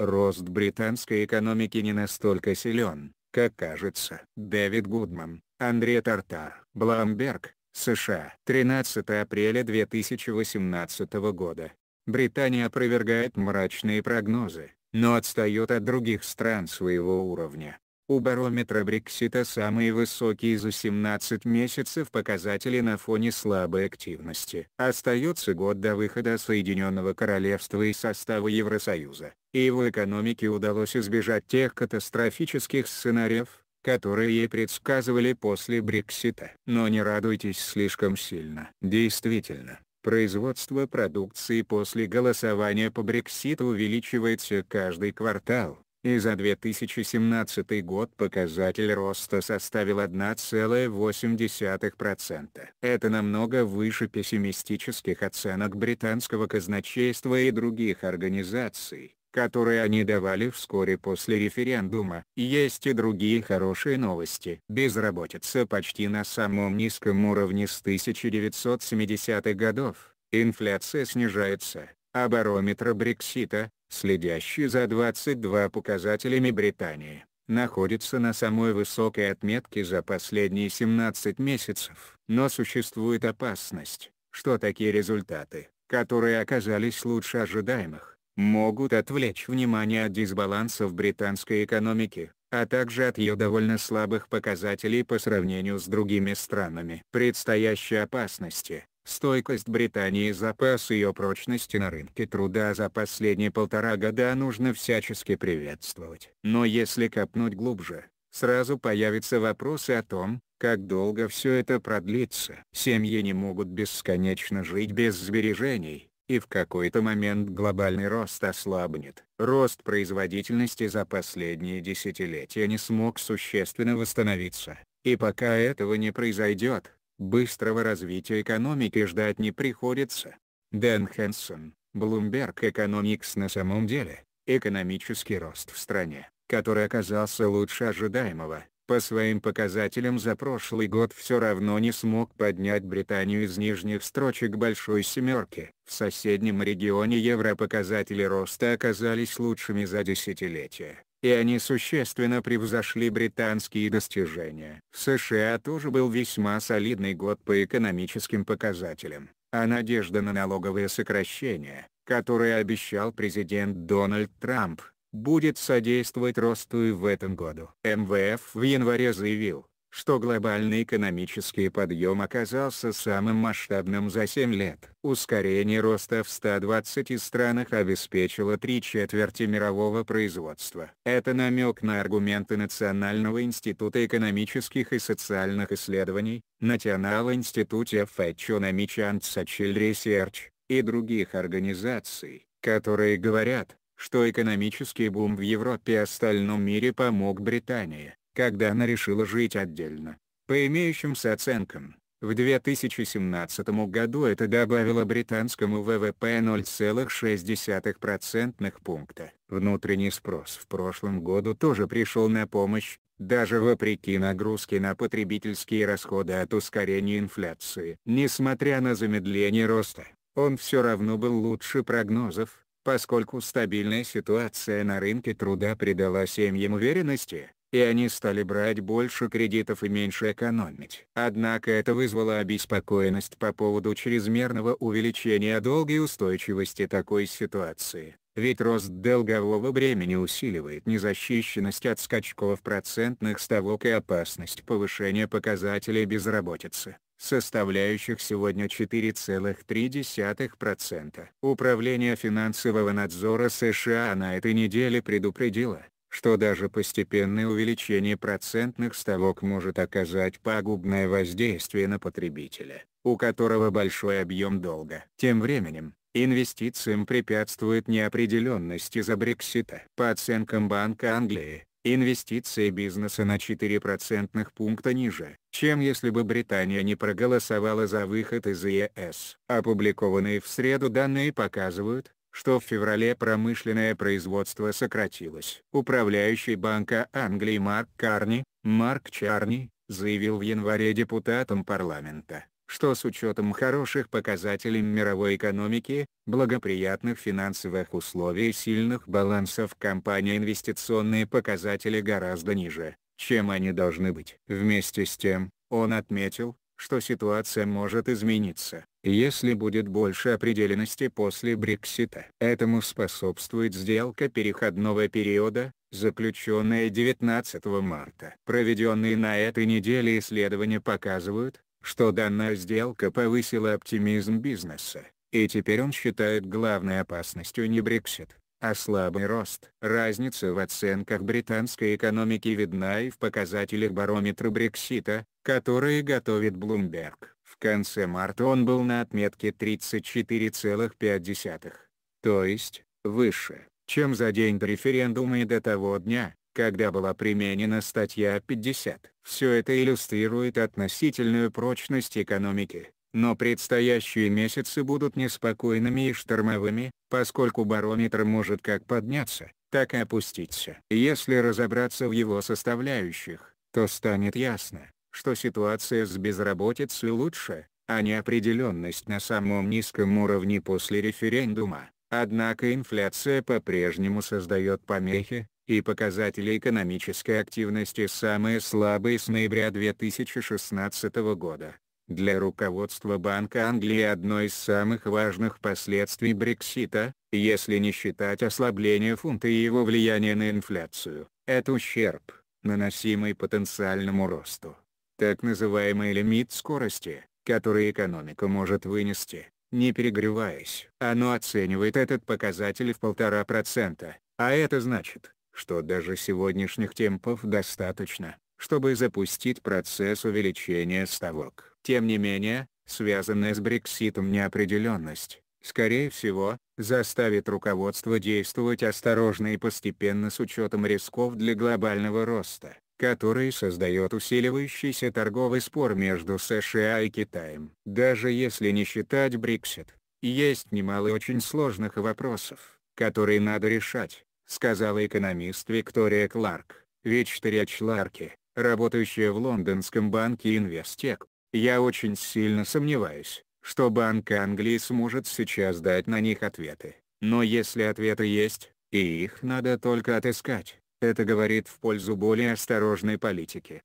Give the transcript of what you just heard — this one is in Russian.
Рост британской экономики не настолько силен, как кажется. Дэвид Гудман, Андре Тартар, Бламберг, США. 13 апреля 2018 года. Британия опровергает мрачные прогнозы, но отстает от других стран своего уровня. У барометра Брексита самые высокие за 17 месяцев показатели на фоне слабой активности. Остается год до выхода Соединенного Королевства из состава Евросоюза и его экономике удалось избежать тех катастрофических сценариев, которые ей предсказывали после Брексита. Но не радуйтесь слишком сильно. Действительно, производство продукции после голосования по Брекситу увеличивается каждый квартал, и за 2017 год показатель роста составил 1,8%. Это намного выше пессимистических оценок британского казначейства и других организаций, которые они давали вскоре после референдума. Есть и другие хорошие новости. Безработица почти на самом низком уровне с 1970-х годов, инфляция снижается, а барометр Брексита, следящий за 22 показателями Британии, находится на самой высокой отметке за последние 17 месяцев. Но существует опасность, что такие результаты, которые оказались лучше ожидаемых, могут отвлечь внимание от дисбаланса в британской экономике, а также от ее довольно слабых показателей по сравнению с другими странами. Предстоящие опасности Стойкость Британии запас ее прочности на рынке труда за последние полтора года нужно всячески приветствовать. Но если копнуть глубже, сразу появятся вопросы о том, как долго все это продлится. Семьи не могут бесконечно жить без сбережений и в какой-то момент глобальный рост ослабнет. Рост производительности за последние десятилетия не смог существенно восстановиться, и пока этого не произойдет, быстрого развития экономики ждать не приходится. Дэн Хэнсон, Bloomberg Economics на самом деле, экономический рост в стране, который оказался лучше ожидаемого, по своим показателям за прошлый год все равно не смог поднять Британию из нижних строчек «Большой семерки». В соседнем регионе евро показатели роста оказались лучшими за десятилетие и они существенно превзошли британские достижения. В США тоже был весьма солидный год по экономическим показателям, а надежда на налоговые сокращения, которые обещал президент Дональд Трамп, будет содействовать росту и в этом году. МВФ в январе заявил, что глобальный экономический подъем оказался самым масштабным за 7 лет. Ускорение роста в 120 странах обеспечило три четверти мирового производства. Это намек на аргументы Национального института экономических и социальных исследований, National Institute of Economic and Social Research и других организаций, которые говорят, что экономический бум в Европе и остальном мире помог Британии, когда она решила жить отдельно. По имеющимся оценкам, в 2017 году это добавило британскому ВВП 0,6% пункта. Внутренний спрос в прошлом году тоже пришел на помощь, даже вопреки нагрузке на потребительские расходы от ускорения инфляции. Несмотря на замедление роста, он все равно был лучше прогнозов, поскольку стабильная ситуация на рынке труда придала семьям уверенности, и они стали брать больше кредитов и меньше экономить. Однако это вызвало обеспокоенность по поводу чрезмерного увеличения долга и устойчивости такой ситуации. Ведь рост долгового бремени усиливает незащищенность от скачков процентных ставок и опасность повышения показателей безработицы составляющих сегодня 4,3%. Управление финансового надзора США на этой неделе предупредило, что даже постепенное увеличение процентных ставок может оказать пагубное воздействие на потребителя, у которого большой объем долга. Тем временем, инвестициям препятствует неопределенность из-за Брексита. По оценкам Банка Англии, Инвестиции бизнеса на 4% пункта ниже, чем если бы Британия не проголосовала за выход из ЕС. Опубликованные в среду данные показывают, что в феврале промышленное производство сократилось. Управляющий Банка Англии Марк Карни, Марк Чарни, заявил в январе депутатам парламента что с учетом хороших показателей мировой экономики, благоприятных финансовых условий и сильных балансов компании инвестиционные показатели гораздо ниже, чем они должны быть. Вместе с тем, он отметил, что ситуация может измениться, если будет больше определенности после Брексита. Этому способствует сделка переходного периода, заключенная 19 марта. Проведенные на этой неделе исследования показывают, что данная сделка повысила оптимизм бизнеса, и теперь он считает главной опасностью не Брексит, а слабый рост. Разница в оценках британской экономики видна и в показателях барометра Брексита, которые готовит Bloomberg. В конце марта он был на отметке 34,5, то есть, выше, чем за день до референдума и до того дня, когда была применена статья 50. Все это иллюстрирует относительную прочность экономики, но предстоящие месяцы будут неспокойными и штормовыми, поскольку барометр может как подняться, так и опуститься. Если разобраться в его составляющих, то станет ясно, что ситуация с безработицей лучше, а неопределенность на самом низком уровне после референдума. Однако инфляция по-прежнему создает помехи, и показатели экономической активности самые слабые с ноября 2016 года. Для руководства Банка Англии одно из самых важных последствий Брексита, если не считать ослабление фунта и его влияние на инфляцию, это ущерб, наносимый потенциальному росту. Так называемый лимит скорости, который экономика может вынести, не перегреваясь. Оно оценивает этот показатель в 1,5%, а это значит, что даже сегодняшних темпов достаточно, чтобы запустить процесс увеличения ставок. Тем не менее, связанная с Брекситом неопределенность, скорее всего, заставит руководство действовать осторожно и постепенно с учетом рисков для глобального роста, который создает усиливающийся торговый спор между США и Китаем. Даже если не считать Брексит, есть немало очень сложных вопросов, которые надо решать, сказала экономист Виктория Кларк, Вечтеряч Ларки, работающая в лондонском банке Инвестек. Я очень сильно сомневаюсь, что Банк Англии сможет сейчас дать на них ответы. Но если ответы есть, и их надо только отыскать, это говорит в пользу более осторожной политики.